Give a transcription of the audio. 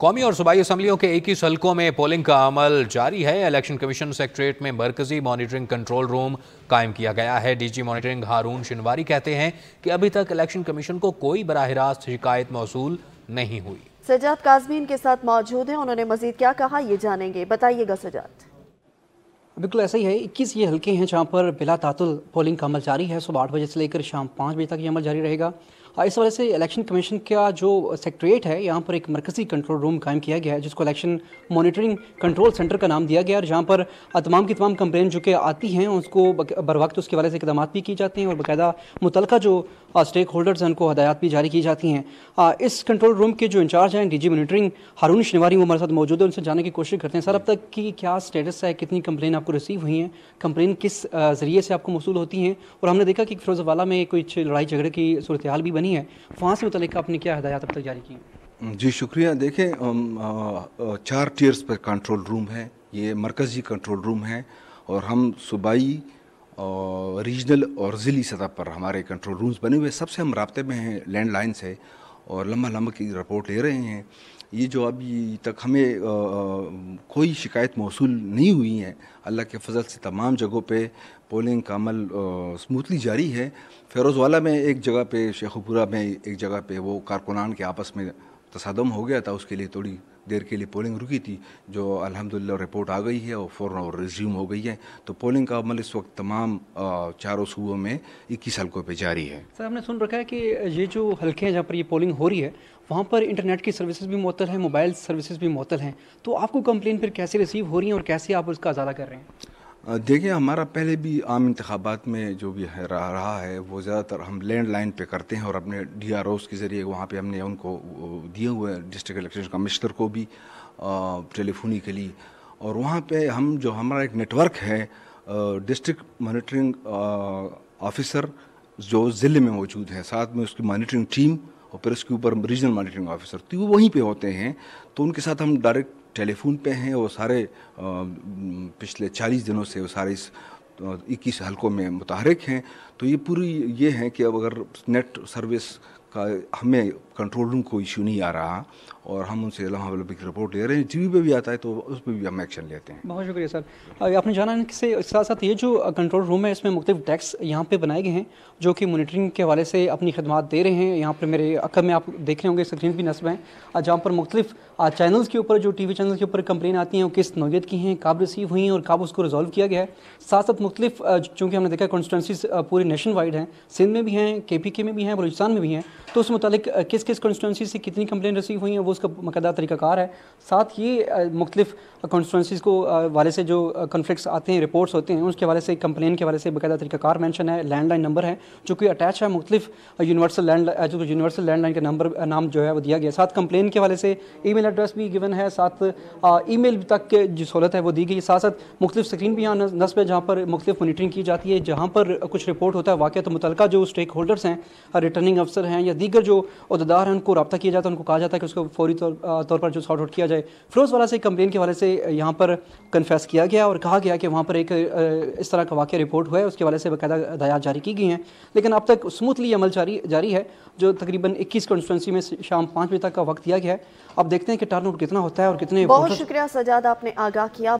कौमी और सूबाई असम्बलियों के इक्कीस हल्कों में पोलिंग का अमल जारी है इलेक्शन कमीशन सेक्रेट्रेट में मरकजी मॉनिटरिंग कंट्रोल रूम कायम किया गया है डीजी मॉनिटरिंग हारून शिनवारी कहते हैं कि अभी तक इलेक्शन कमीशन को कोई बरह रास्त शिकायत मौसू नहीं हुई सजाद काजमीन के साथ मौजूद हैं उन्होंने मजीद क्या कहा ये जानेंगे बताइएगा सजाद बिल्कुल ऐसा ही है इक्कीस ये हल्के हैं जहाँ पर बिला तातुल पोलिंग का अमल जारी है सुबह आठ बजे से लेकर शाम पाँच बजे तक ये अमल जारी रहेगा इस वजह से इलेक्शन कमीशन का जो सेक्रेटरीट है यहाँ पर एक मरकजी कंट्रोल रूम कायम किया गया है जिसको इलेक्शन मॉनिटरिंग कंट्रोल सेंटर का नाम दिया गया और जहाँ पर तमाम की तमाम कंप्लेन जो कि आती हैं उसको बर वक्त उसके वाले से इकदाम भी किए जाते हैं और बाकायदा मुतल जो स्टेक होल्डर्स हैं उनको हदायत भी जारी की जाती हैं इस कंट्रोल रूम के जो इंचार्ज हैं डी जी मॉनिटरिंग हारून शनिवारी वो हमारे साथ मौजूद है उनसे जानने की कोशिश करते हैं सर अब तक की क्या स्टेटस है कितनी कंप्लेन आपको रिसीव हुई हैं कंप्लेन किस ज़रिए से आपको मौसू होती हैं और हमने देखा कि फिरोजवाला में कुछ लड़ाई झगड़े की सूरत हाल भी बनी करनी है वहाँ से मुतल आपने क्या हदायत अब तक जारी की जी शुक्रिया देखें चार टीयर्स पर कंट्रोल रूम है ये मरकज़ी कंट्रोल रूम है और हम सूबाई रीजनल और ज़िली सतह पर हमारे कंट्रोल रूम्स बने हुए सबसे हम रबते में हैं लैंड लाइन से और लम्बा लम्बा की रिपोर्ट ले रहे हैं ये जो अभी तक हमें आ, कोई शिकायत मौसू नहीं हुई है अल्लाह के फजल से तमाम जगहों पे पोलिंग का अमल स्मूथली जारी है फेरोज़ वाला में एक जगह पे शेखपुरा में एक जगह पे वो कारकुनान के आपस में तसादम हो गया था उसके लिए थोड़ी देर के लिए पोलिंग रुकी थी जो अलहमदिल्ला रिपोर्ट आ गई है और फ़ौर और रिज्यूम हो गई है तो पोलिंग का अमल इस वक्त तमाम चारों सूबों में इक्कीस हल्कों पर जारी है सर हमने सुन रखा है कि ये जो हल्के हैं जहाँ पर ये पोलिंग हो रही है वहाँ पर इंटरनेट की सर्विसेज भी मुतल हैं मोबाइल सर्विसेज भी मुतल हैं तो आपको कंप्लेन फिर कैसे रिसीव हो रही हैं और कैसे आप उसका अजाला कर रहे हैं देखिए हमारा पहले भी आम इंतबात में जो भी है रह रहा है वो ज़्यादातर हम लैंड लाइन पर करते हैं और अपने डी आर ओज़ के ज़रिए वहाँ पर हमने उनको दिए हुए डिस्ट्रिक्ट इलेक्शन कमिश्नर को भी टेलीफोनी के लिए और वहाँ पर हम जो हमारा एक नेटवर्क है डिस्ट्रिक्ट मॉनिटरिंग ऑफिसर जो ज़िले में मौजूद है साथ में उसकी मॉनिटरिंग टीम और फिर उसके ऊपर रीजनल मॉनिटरिंग ऑफिसर तो वो वहीं पे होते हैं तो उनके साथ हम डायरेक्ट टेलीफोन पे हैं वो सारे पिछले 40 दिनों से वो सारे इक्कीस हलकों में मुतहरक हैं तो ये पूरी ये है कि अब अगर नेट सर्विस का हमें कंट्रोल रूम कोई इशू नहीं आ रहा और हम उनसे अलहमदिल्ला की रिपोर्ट ले रहे हैं टीवी पर भी आता है तो उस पर भी हम एक्शन लेते हैं बहुत शुक्रिया सर आपने जाना से साथ साथ ये जो कंट्रोल रूम है इसमें मुख्तु डेस्क यहाँ पे बनाए गए हैं जो कि मोनिटरिंग के हवाले से अपनी खदमात दे रहे हैं यहाँ पर मेरे अक्र में आप देख रहे होंगे स्क्रीन भी नस्ब हैं जहाँ पर मुख्तफ चैनल्स के ऊपर जो टी वी चैनल के ऊपर कंप्लेन आती हैं वो किस नोयत की हैं कब रिसीव हुई हैं और कब उसको रिजॉल्व किया गया है साथ साथ मुख्तलिफ चूँकि हमने देखा कॉन्स्टिटेंसीज पूरी नेशन वाइड हैं सिंध में भी हैं के पी के में भी हैं बलूचिस्तान में भी हैं तो उस मुतल किस किस कॉन्स्टिटेंसी से कितनी कंप्लेन रिसीव हुई हैं वो उसका मकदा तरीक़ाकार है साथ ये मुख्तफ कॉन्स्टिटेंसीज को वाले से जो कन्फ्लिक्स आते हैं रिपोर्ट्स होते हैं उसके वाले से कंप्लेन के वाले से बकायदा तरीक़ाकार मैंशन है लैंड लाइन नंबर है जो कि अटैच है मुख्तफ यूनिवर्सल लैंड जो यूनिवर्सल लैंड लाइन का नंबर नाम जो है वो दिया गया साथ कंप्लेन के वाले से ई मेल एड्रेस भी गिवन है साथ ई मेल तक जो सहूलत है वो दी गई साथ साथ मुख्तलिफ स्क्रीन भी यहाँ नस्ब है जहाँ पर मुख्तलिफ मोनिटरिंग की जाती है जहाँ पर कुछ रिपोर्ट होता है वाक़ तो मुतल जो स्टेक होल्डर्स हैं रिटर्निंग अफसर हैं या दीगर जो अहदा तैयार हैं उनको रब्ता किया जाता है उनको कहा जाता है कि उसको फौरी तौर तौर पर जो सॉर्ट आउट किया जाए फिरोज वाला से कंप्लेन के वाले से यहाँ पर कन्फेस किया गया और कहा गया कि वहाँ पर एक इस तरह का वाक्य रिपोर्ट हुआ है उसके वाले से बाकायदा हदायत जारी की गई हैं लेकिन अब तक स्मूथली अमल जारी जारी है जो तकरीबन इक्कीस कॉन्स्टिटेंसी में शाम पाँच बजे तक का वक्त दिया गया है अब देखते हैं कि टर्न आउट कितना होता है और कितने बहुत शुक्रिया सजाद आपने आगाह किया